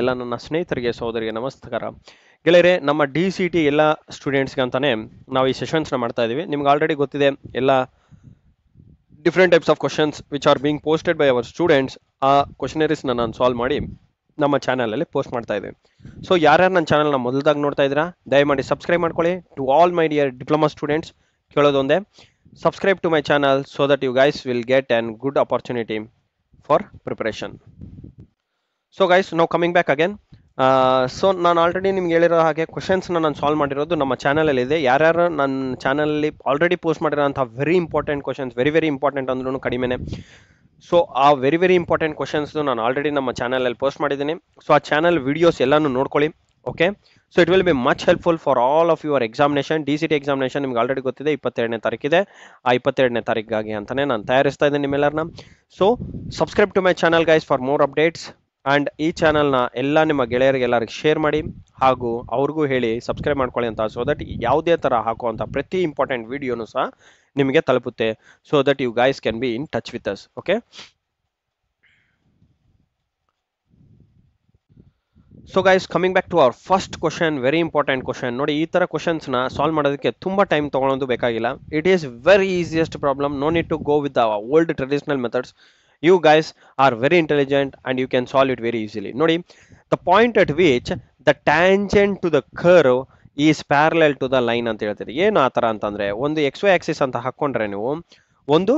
ಎಲ್ಲ ನನ್ನ ಸ್ನೇಹಿತರಿಗೆ ಸಹೋದರಿಗೆ ನಮಸ್ಕಾರ ಗೆಳೆಯರೆ ನಮ್ಮ ಡಿ ಸಿ ಟಿ ಎಲ್ಲ ಸ್ಟೂಡೆಂಟ್ಸ್ಗೆ ಅಂತಾನೆ ನಾವು ಈ ಸೆಷನ್ಸ್ನ ಮಾಡ್ತಾ ಇದ್ದೀವಿ ನಿಮ್ಗೆ ಆಲ್ರೆಡಿ ಗೊತ್ತಿದೆ ಎಲ್ಲ different types of questions which are being posted by our students ಆ ಕ್ವಶನರೀಸ್ನ ನಾನು ಸಾಲ್ವ್ ಮಾಡಿ ನಮ್ಮ ಚಾನಲಲ್ಲಿ ಪೋಸ್ಟ್ ಮಾಡ್ತಾ ಇದ್ದೀವಿ ಸೊ ಯಾರ್ಯಾರು ನನ್ನ ಚಾನಲ್ನ ಮೊದಲಾಗ ನೋಡ್ತಾ ಇದ್ದೀರಾ ದಯಮಾಡಿ ಸಬ್ಸ್ಕ್ರೈಬ್ ಮಾಡ್ಕೊಳ್ಳಿ to all my dear diploma students ಕೇಳೋದೊಂದೇ subscribe to my channel so that you guys will get and good opportunity for preparation so guys ನಾವು ಕಮಿಂಗ್ ಬ್ಯಾಕ್ ಅಗೇನ್ ಸೊ ನಾನು ಆಲ್ರೆಡಿ ನಿಮ್ಗೆ ಹೇಳಿರೋ ಹಾಗೆ ಕ್ವಶನ್ಸ್ನ ನಾನು ಸಾಲ್ವ್ ಮಾಡಿರೋದು ನಮ್ಮ ಚಾನಲಲ್ಲಿ ಇದೆ ಯಾರ್ಯಾರು ನನ್ನ ಚಾನಲಲ್ಲಿ ಆಲ್ರೆಡಿ ಪೋಸ್ಟ್ ಮಾಡಿರೋಂಥ very important questions very very important ಅಂದ್ರೂ ಕಡಿಮೆನೆ ಸೊ ಆ ವೆರಿ ವೆರಿ ಇಂಪಾರ್ಟೆಂಟ್ ಕ್ವಶನ್ಸ್ದು ನಾನು ಆಲ್ರೆಡಿ ನಮ್ಮ ಚಾನಲಲ್ಲಿ ಪೋಸ್ಟ್ ಮಾಡಿದ್ದೀನಿ ಸೊ ಆ ಚಾನಲ್ ವೀಡಿಯೋಸ್ ಎಲ್ಲನೂ ನೋಡ್ಕೊಳ್ಳಿ okay so it will be much helpful for all of your examination D C T examination ನಿಮ್ಗೆ ಆಲ್ರೆಡಿ ಗೊತ್ತಿದೆ ಇಪ್ಪತ್ತೆರಡನೇ ತಾರೀಕಿದೆ ಆ ಇಪ್ಪತ್ತೆರಡನೇ ತಾರೀಕಿಗಾಗಿ ಅಂತಲೇ ನಾನು ತಯಾರಿಸ್ತಾ ಇದ್ದೀನಿ ನಿಮ್ಮೆಲ್ಲರನ್ನ so subscribe to my channel guys for more updates and ಈ ಚಾನಲ್ನ ಎಲ್ಲ ನಿಮ್ಮ ಗೆಳೆಯರಿಗೆಲ್ಲರಿಗೂ ಶೇರ್ ಮಾಡಿ ಹಾಗೂ ಅವ್ರಿಗೂ ಹೇಳಿ ಸಬ್ಸ್ಕ್ರೈಬ್ ಮಾಡ್ಕೊಳ್ಳಿ ಅಂತ ಸೊ ದಟ್ ಯಾವುದೇ ಥರ ಹಾಕುವಂಥ ಪ್ರತಿ ಇಂಪಾರ್ಟೆಂಟ್ ವಿಡಿಯೋನು ಸಹ ನಿಮಗೆ ತಲುಪುತ್ತೆ so that you guys can be in touch with us okay so guys coming back to our first question very important question ನೋಡಿ ಈ ಥರ ಕ್ವಶನ್ಸ್ನ ಸಾಲ್ವ್ ಮಾಡೋದಕ್ಕೆ ತುಂಬ ಟೈಮ್ ತೊಗೊಳೋದು ಬೇಕಾಗಿಲ್ಲ it is very easiest problem no need to go with the old traditional methods you guys are very intelligent and you can solve it very easily ನೋಡಿ the point at which the tangent to the curve is parallel to the line ಅಂತ ಹೇಳ್ತೀರಿ ಏನು ಆ ಥರ ಅಂತಂದರೆ ಒಂದು X Y Axis ಅಂತ ಹಾಕ್ಕೊಂಡ್ರೆ ನೀವು ಒಂದು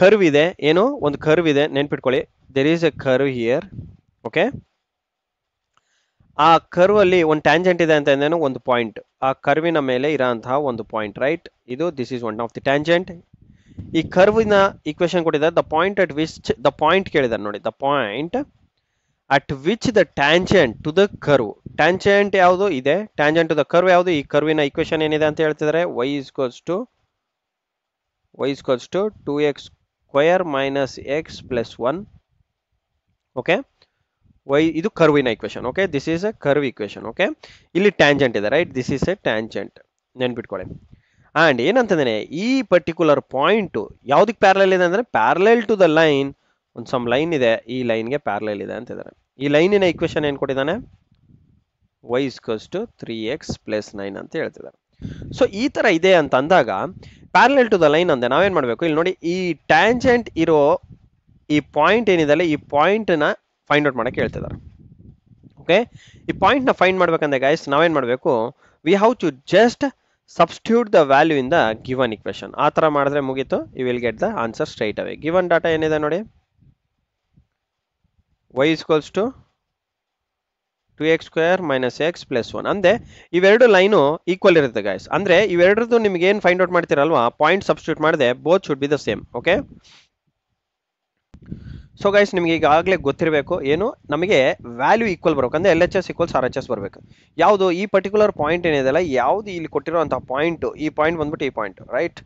ಕರ್ವ್ ಇದೆ ಏನು ಒಂದು ಕರ್ವ್ ಇದೆ ನೆನ್ಪಿಟ್ಕೊಳ್ಳಿ there is a curve here okay ಆ ಕರ್ವ್ ಅಲ್ಲಿ ಒಂದು ಟ್ಯಾಂಜೆಂಟ್ ಇದೆ ಅಂತ ಅಂದೇನು ಒಂದು ಪಾಯಿಂಟ್ ಆ ಕರ್ವಿನ ಮೇಲೆ ಇರೋಂತಹ ಒಂದು ಪಾಯಿಂಟ್ ರೈಟ್ ಇದು this is one of the tangent ಈ ಕರ್ವಿನ ಈಕ್ವೇಶನ್ ಕೊಟ್ಟಿದ್ದಾರೆ the point at which the point ಕೇಳಿದ್ದಾರೆ ನೋಡಿ the point at which the tangent to the curve tangent ಯಾವುದು ಇದೆ ಟ್ಯಾಂಜೆಂಟ್ ಟು ದ ಕರ್ವ್ ಯಾವುದು ಈ ಕರ್ವಿನ ಈಕ್ವೇಶನ್ ಏನಿದೆ ಅಂತ ಹೇಳ್ತಿದ್ದಾರೆ y ಇಸ್ಕೋಸ್ to y ಇಸ್ಕೋಸ್ to two x square minus x plus one okay y ಇದು ಕರ್ವಿನ equation okay this is a curve equation okay ಇಲ್ಲಿ ಟ್ಯಾಂಜೆಂಟ್ ಇದೆ right this is a tangent ನೆನ್ಪಿಟ್ಕೊಳ್ಳಿ ಆ್ಯಂಡ್ ಏನಂತಂದರೆ ಈ ಪರ್ಟಿಕ್ಯುಲರ್ ಪಾಯಿಂಟು ಯಾವುದಕ್ಕೆ ಪ್ಯಾರಲೆಲ್ ಇದೆ ಅಂದರೆ ಪ್ಯಾರಲೆಲ್ ಟು ದ ಲೈನ್ ಒಂದು ಸಮ್ ಲೈನ್ ಇದೆ ಈ ಲೈನ್ಗೆ ಪ್ಯಾರಲೆಲ್ ಇದೆ ಅಂತಿದ್ದಾರೆ ಈ ಲೈನಿನ ಇಕ್ವೇಶನ್ ಏನು ಕೊಟ್ಟಿದ್ದಾನೆ y's to three x plus nine ಅಂತ ಹೇಳ್ತಿದ್ದಾರೆ ಸೊ ಈ ಥರ ಇದೆ ಅಂತ ಅಂದಾಗ ಪ್ಯಾರಲೆಲ್ ಟು ದ ಲೈನ್ ಅಂದೆ ನಾವೇನು ಮಾಡಬೇಕು ಇಲ್ಲಿ ನೋಡಿ ಈ ಟ್ಯಾಂಜೆಂಟ್ ಇರೋ ಈ ಪಾಯಿಂಟ್ ಏನಿದೆ ಈ ಪಾಯಿಂಟನ್ನ ಫೈಂಡ್ ಔಟ್ ಮಾಡೋಕ್ಕೆ ಹೇಳ್ತಿದ್ದಾರೆ ಓಕೆ ಈ ಪಾಯಿಂಟ್ನ ಫೈಂಡ್ ಮಾಡ್ಬೇಕಂದ್ರೆ ಗಾಯ್ಸ್ ನಾವೇನು ಮಾಡಬೇಕು we have to just substitute the value in the given equation ಆ ಥರ ಮಾಡಿದ್ರೆ ಮುಗೀತು you will get the answer straight away given data ಏನಿದೆ ನೋಡಿ y equals to two x square minus x plus one ಅಂದರೆ ಇವೆರಡು ಲೈನು ಈಕ್ವಲ್ ಇರುತ್ತೆ guys ಅಂದ್ರೆ ಇವೆರಡರದ್ದು ನಿಮ್ಗೆ ಏನು ಫೈಂಡ್ ಔಟ್ ಮಾಡ್ತೀರಲ್ವಾ ಪಾಯಿಂಟ್ ಸಬ್ಸ್ಟ್ಯೂಟ್ ಮಾಡಿದೆ both should be the same okay so guys ನಿಮಗೆ ಈಗಾಗಲೇ ಗೊತ್ತಿರಬೇಕು ಏನು ನಮಗೆ ವ್ಯಾಲ್ಯೂ ಈಕ್ವಲ್ ಬರಬೇಕು ಅಂದರೆ L H S equals R H S ಬರಬೇಕು ಯಾವುದು ಈ ಪರ್ಟಿಕ್ಯುಲರ್ ಪಾಯಿಂಟ್ ಏನಿದೆಯಲ್ಲ ಯಾವುದು ಇಲ್ಲಿ ಕೊಟ್ಟಿರುವಂಥ ಪಾಯಿಂಟು ಈ ಪಾಯಿಂಟ್ ಬಂದ್ಬಿಟ್ಟು ಈ ಪಾಯಿಂಟ್ ರೈಟ್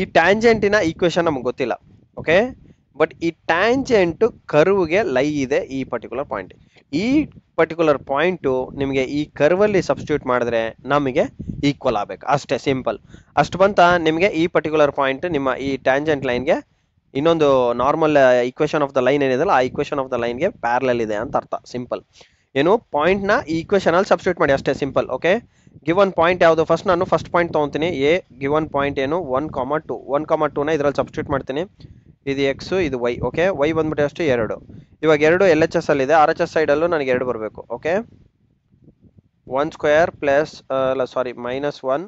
ಈ ಟ್ಯಾಂಜೆಂಟಿನ ಈಕ್ವೇಷನ್ ನಮ್ಗೆ ಗೊತ್ತಿಲ್ಲ ಓಕೆ ಬಟ್ ಈ ಟ್ಯಾಂಜೆಂಟು ಕರ್ವ್ಗೆ ಲೈ ಇದೆ ಈ ಪರ್ಟಿಕ್ಯುಲರ್ ಪಾಯಿಂಟ್ ಈ ಪರ್ಟಿಕ್ಯುಲರ್ ಪಾಯಿಂಟು ನಿಮಗೆ ಈ ಕರ್ವಲ್ಲಿ ಸಬ್ಸ್ಟಿಟ್ಯೂಟ್ ಮಾಡಿದ್ರೆ ನಮಗೆ ಈಕ್ವಲ್ ಆಗಬೇಕು ಅಷ್ಟೇ ಸಿಂಪಲ್ ಅಷ್ಟು ಬಂತ ನಿಮಗೆ ಈ ಪರ್ಟಿಕ್ಯುಲರ್ ಪಾಯಿಂಟ್ ನಿಮ್ಮ ಈ ಟ್ಯಾಂಜೆಂಟ್ ಲೈನ್ಗೆ ಇನ್ನೊಂದು normal equation of the line ಏನಿದೆಲ್ಲ ಆ ಈಕ್ವೇಶನ್ ಆಫ್ ದ ಲೈನ್ಗೆ ಪ್ಯಾರಲಲ್ ಇದೆ ಅಂತ ಅರ್ಥ ಸಿಂಪಲ್ ಏನು ಪಾಯಿಂಟ್ನ ಈಕ್ವೇಶನ್ ಅಲ್ಲಿ ಸಬ್ಸ್ಟ್ಯೂಟ್ ಮಾಡಿ ಅಷ್ಟೇ ಸಿಂಪಲ್ ಓಕೆ ಗಿವನ್ ಪಾಯಿಂಟ್ ಯಾವುದು ಫಸ್ಟ್ ನಾನು ಫಸ್ಟ್ ಪಾಯಿಂಟ್ ತಗೊಂತೀನಿ ಎ ಗಿವನ್ ಪಾಯಿಂಟ್ ಏನು one comma two one comma ಟೂನ ಇದರಲ್ಲಿ ಸಬ್ಸ್ಟ್ಯೂಟ್ ಮಾಡ್ತೀನಿ ಇದು ಎಕ್ಸ್ ಇದು ವೈ ಓಕೆ ವೈ ಬಂದ್ಬಿಟ್ಟು ಅಷ್ಟು ಎರಡು ಇವಾಗ ಎರಡು ಎಲ್ ಎಚ್ ಎಸ್ ಇದೆ ಆರ್ ಎಚ್ ಎಸ್ ಸೈಡಲ್ಲೂ ನನಗೆ ಎರಡು ಬರಬೇಕು ಓಕೆ ಒನ್ ಸ್ಕ್ವೇರ್ ಪ್ಲಸ್ ಅಲ್ಲ sorry minus one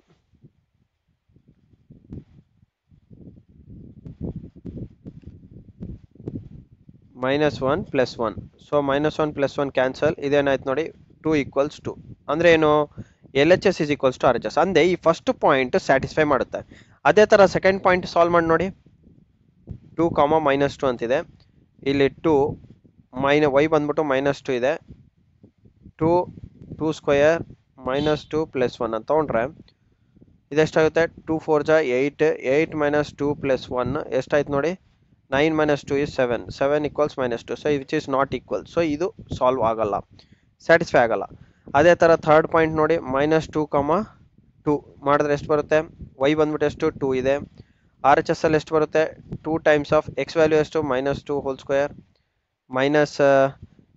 minus one plus one so minus one plus one cancel ಇದೇನಾಯ್ತು ನೋಡಿ ಟೂ ಈಕ್ವಲ್ಸ್ ಟು ಅಂದರೆ ಏನು L H S is equals to R H S ಅಂದರೆ ಈ ಫಸ್ಟ್ ಪಾಯಿಂಟ್ ಸ್ಯಾಟಿಸ್ಫೈ ಮಾಡುತ್ತೆ ಅದೇ ಥರ ಸೆಕೆಂಡ್ ಪಾಯಿಂಟ್ ಸಾಲ್ವ್ ಮಾಡಿ ನೋಡಿ ಟೂ ಕಾಮ ಮೈನಸ್ ಟು ಅಂತಿದೆ ಇಲ್ಲಿ ಟೂ ಮೈನ ವೈ ಬಂದ್ಬಿಟ್ಟು ಮೈನಸ್ ಟು ಇದೆ two two square minus two plus one ಅಂತ ತೊಗೊಂಡ್ರೆ ಇದೆಷ್ಟಾಗುತ್ತೆ ಟೂ ಫೋರ್ ಜ eight eight minus two plus one ಎಷ್ಟಾಯ್ತು ನೋಡಿ nine minus two is seven seven equals minus two so which is not equal so ಇದು solve ಆಗಲ್ಲ satisfy ಆಗಲ್ಲ ಅದೇ ಥರ ಥರ್ಡ್ ಪಾಯಿಂಟ್ ನೋಡಿ ಮೈನಸ್ ಟು ಕಮ ಟು ಮಾಡಿದ್ರೆ ಎಷ್ಟು ಬರುತ್ತೆ ವೈ ಬಂದ್ಬಿಟ್ಟು ಎಷ್ಟು ಟೂ ಇದೆ ಆರ್ ಎಚ್ ಎಸ್ ಅಲ್ಲಿ ಎಷ್ಟು ಬರುತ್ತೆ two times of x value ಎಷ್ಟು minus two whole square minus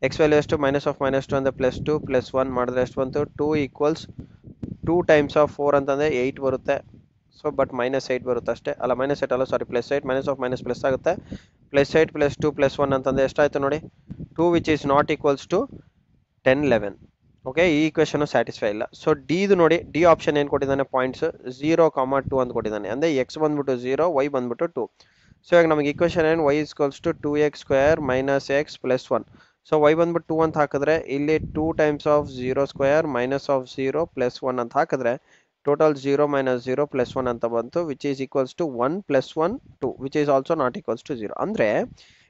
x value ಎಷ್ಟು ಮೈನಸ್ ಆಫ್ ಮೈನಸ್ ಟು ಅಂದರೆ ಪ್ಲಸ್ ಟು ಪ್ಲಸ್ ಒನ್ ಮಾಡಿದ್ರೆ ಎಷ್ಟು ಬಂತು two equals two times of four ಅಂತಂದರೆ ಏಯ್ಟ್ ಬರುತ್ತೆ ಸೊ ಬಟ್ ಮೈನಸ್ ಏಯ್ಟ್ ಬರುತ್ತೆ ಅಷ್ಟೇ ಅಲ್ಲ ಮೈನಸ್ ಏಯ್ಟ್ ಅಲ್ಲ sorry plus eight minus of minus plus ಆಗುತ್ತೆ plus eight plus two plus one ಅಂತಂದರೆ ಎಷ್ಟಾಯ್ತು ನೋಡಿ two which is not equals to ten eleven okay ಈ ಸ್ಯಾಟಿಸ್ಫೈ ಇಲ್ಲ ಸೊ ಇದು ನೋಡಿ ಡಿ ಆಪ್ಷನ್ ಏನು ಕೊಟ್ಟಿದ್ದಾನೆ ಪಾಯಿಂಟ್ಸ್ ಝೀರೋ ಕಾಮ ಟು ಅಂತ ಕೊಟ್ಟಿದ್ದಾನೆ ಅಂದರೆ ಎಕ್ಸ್ ಬಂದ್ಬಿಟ್ಟು ಝೀರೋ ವೈ ಬಂದ್ಬಿಟ್ಟು ಟು ಸೊ ಈಗ ನಮಗೆ ಈಕ್ವೇಷನ್ ಏನು y equals to two x square minus x plus one so y ಬಂದ್ಬಿಟ್ಟು ಟೂ ಅಂತ ಹಾಕಿದ್ರೆ ಇಲ್ಲಿ two times of zero square minus of zero plus one ಅಂತ ಹಾಕಿದ್ರೆ total zero minus zero plus one ಅಂತ ಬಂತು which is equals to one plus one two which is also not equals to zero ಅಂದರೆ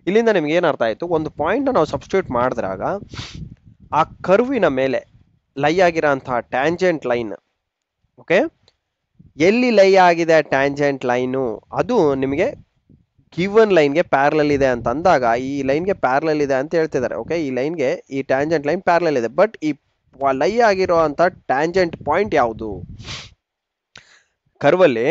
ಇಲ್ಲಿಂದ ನಿಮ್ಗೆ ಏನು ಅರ್ಥ ಆಯಿತು ಒಂದು ಪಾಯಿಂಟ್ ನಾವು ಸಬ್ಸ್ಟಿಟ್ಯೂಟ್ ಮಾಡಿದ್ರಾಗ ಆ ಕರ್ವಿನ ಮೇಲೆ ಲೈ ಆಗಿರೋಂತಹ ಟ್ಯಾಂಜೆಂಟ್ ಲೈನ್ ಓಕೆ ಎಲ್ಲಿ ಲೈ ಆಗಿದೆ ಟ್ಯಾಂಜೆಂಟ್ ಲೈನು ಅದು ನಿಮಗೆ ಗಿವನ್ ಲೈನ್ಗೆ ಪ್ಯಾರಲಲ್ ಇದೆ ಅಂತ ಅಂದಾಗ ಈ ಲೈನ್ಗೆ ಪ್ಯಾರಲಲ್ ಇದೆ ಅಂತ ಹೇಳ್ತಿದ್ದಾರೆ ಓಕೆ ಈ ಲೈನ್ಗೆ ಈ ಟ್ಯಾಂಜೆಂಟ್ ಲೈನ್ ಪ್ಯಾರಲಲ್ ಇದೆ ಬಟ್ ಈ ಲೈ ಆಗಿರೋ ಅಂತ ಟ್ಯಾಂಜೆಂಟ್ ಪಾಯಿಂಟ್ ಯಾವುದು ಕರ್ವಲ್ಲಿ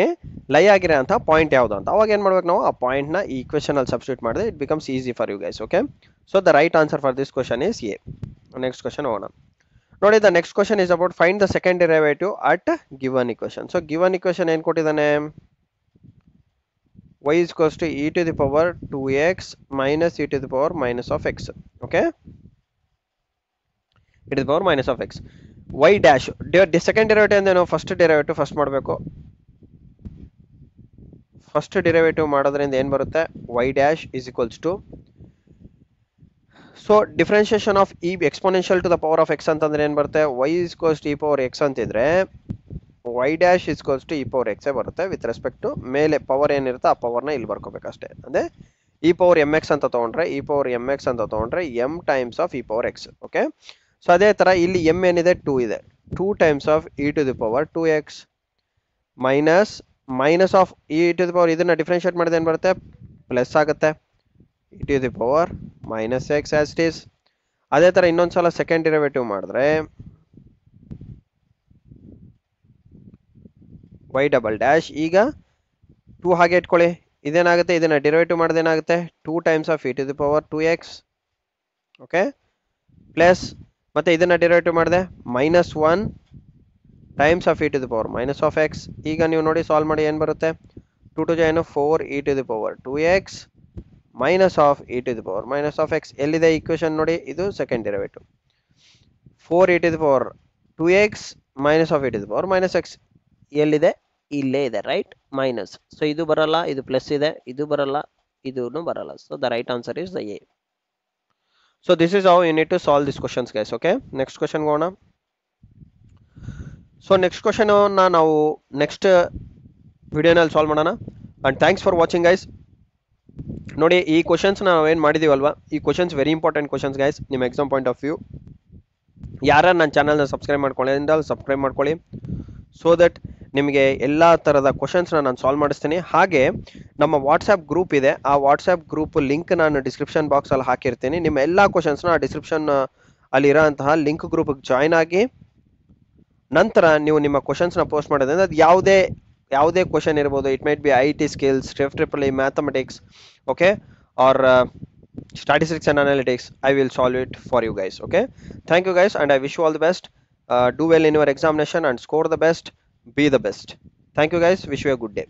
ಲೈ ಆಗಿರೋ ಅಂತ ಪಾಯಿಂಟ್ ಯಾವುದು ಅಂತ ಅವಾಗ ಏನು ಮಾಡ್ಬೇಕು ನಾವು ಆ ಪಾಯಿಂಟ್ನ ಈ ಕ್ವೆಶನ್ ಅಲ್ಲಿ ಮಾಡಿದ್ರೆ it becomes easy for you guys okay so the right answer for this question is a next question ಹೋಗೋಣ ನೋಡಿ the next question is about find the second derivative at given equation so given equation ಏನು ಕೊಟ್ಟಿದ್ದಾನೆ y ಇಸ್ ಕೋಸ್ to e to the power two x minus e to the power minus of x okay it is power minus of x y dash second derivative ಅಂದೇನು first derivative first ಮಾಡಬೇಕು first derivative ಮಾಡೋದ್ರಿಂದ ಏನು ಬರುತ್ತೆ y dash is equals to so differentiation of e exponential to the power of x ಅಂತಂದ್ರೆ ಏನು ಬರುತ್ತೆ y ಇಸ್ಕೋಸ್ to e power x ಅಂತಿದ್ರೆ y dash ಇಸ್ಕೋಸ್ to e power ಎಕ್ಸೇ ಬರುತ್ತೆ ವಿತ್ ರೆಸ್ಪೆಕ್ಟ್ ಟು ಮೇಲೆ ಪವರ್ ಏನಿರುತ್ತೆ ಆ ಪವರ್ನ ಇಲ್ಲಿ ಬರ್ಕೋಬೇಕಷ್ಟೇ ಅಂದರೆ e e power m x ಅಂತ ತೊಗೊಂಡ್ರೆ e e power m x ಅಂತ ತೊಗೊಂಡ್ರೆ m times of e power x okay so ಅದೇ ಥರ ಇಲ್ಲಿ ಎಮ್ ಏನಿದೆ ಟೂ ಇದೆ two times of e to the power two x minus minus of e to the power ಇದನ್ನು differentiate ಮಾಡಿದ್ರೆ ಏನು ಬರುತ್ತೆ ಪ್ಲಸ್ ಆಗುತ್ತೆ e to the power minus x as it ಅದೇ ಥರ ಇನ್ನೊಂದು ಸಲ ಸೆಕೆಂಡ್ ಡಿರವೇಟಿವ್ ಮಾಡಿದ್ರೆ ವೈ ಡಬಲ್ ಡ್ಯಾಶ್ ಈಗ ಟೂ ಹಾಗೆ ಇಟ್ಕೊಳ್ಳಿ ಇದೇನಾಗುತ್ತೆ ಇದನ್ನು ಡಿರೈಟಿವ್ ಮಾಡೋದೇನಾಗುತ್ತೆ two times of e to the power two X okay plus ಮತ್ತೆ ಇದನ್ನ ಡಿರೈಟಿವ್ ಮಾಡಿದೆ minus one times of e to the power minus of x ಈಗ ನೀವು ನೋಡಿ ಸಾಲ್ವ್ ಮಾಡಿ ಏನು ಬರುತ್ತೆ ಟೂ ಟು ಜೈನ್ four e to the power two x minus of e to the power minus of x ಎಲ್ಲಿದೆ equation ನೋಡಿ ಇದು second derivative four e to the power two x minus of e to the power minus x ಎಲ್ಲಿದೆ ಇಲ್ಲೇ ಇದೆ right minus so ಇದು ಬರಲ್ಲ ಇದು plus ಇದೆ ಇದು ಬರಲ್ಲ ಇದೂ ಬರಲ್ಲ so the right answer is the A so this is how you need to solve these questions guys okay next question goಣ ಸೊ ನೆಕ್ಸ್ಟ್ ಕ್ವಶನ್ ನಾವು ನೆಕ್ಸ್ಟ್ ವಿಡಿಯೋನಲ್ಲಿ ಸಾಲ್ವ್ ಮಾಡೋಣ and thanks for watching guys ನೋಡಿ ಈ questions ನಾವೇನು ಮಾಡಿದ್ದೀವಲ್ವಾ ಈ questions very important questions guys ನಿಮ್ಮ ಎಕ್ಸಾಮ್ ಪಾಯಿಂಟ್ ಆಫ್ ವ್ಯೂ ಯಾರು ನನ್ನ ಚಾನಲ್ನ ಸಬ್ಸ್ಕ್ರೈಬ್ ಮಾಡ್ಕೊಳ್ಳಿ ಅಂದ ಸಬ್ಸ್ಕ್ರೈಬ್ ಮಾಡ್ಕೊಳ್ಳಿ ಸೊ ದಟ್ ನಿಮಗೆ ಎಲ್ಲ ಥರದ ಕ್ವಶನ್ಸ್ನ ನಾನು ಸಾಲ್ವ್ ಮಾಡಿಸ್ತೀನಿ ಹಾಗೆ ನಮ್ಮ ವಾಟ್ಸ್ಆ್ಯಪ್ ಗ್ರೂಪ್ ಇದೆ ಆ ವಾಟ್ಸ್ಆ್ಯಪ್ ಗ್ರೂಪ್ ಲಿಂಕ್ ನಾನು ಡಿಸ್ಕ್ರಿಪ್ಷನ್ ಬಾಕ್ಸಲ್ಲಿ ಹಾಕಿರ್ತೀನಿ ನಿಮ್ಮ ಎಲ್ಲ ಕ್ವಶನ್ಸ್ನ ಆ ಡಿಸ್ಕ್ರಿಪ್ಷನ್ ಅಲ್ಲಿರೋಂತಹ ಲಿಂಕ್ ಗ್ರೂಪಿಗೆ ಜಾಯ್ನ್ ಆಗಿ ನಂತರ ನೀವು ನಿಮ್ಮ ಕ್ವಶನ್ಸ್ನ ಪೋಸ್ಟ್ ಮಾಡೋದ್ರಿಂದ ಅದು ಯಾವುದೇ ಯಾವುದೇ ಕ್ವಶನ್ ಇರ್ಬೋದು it might be I T skills trip triple E mathematics okay or statistics and analytics I will solve it for you guys okay thank you guys and I wish you all the best do well in your examination and score the best be the best thank you guys wish you a good day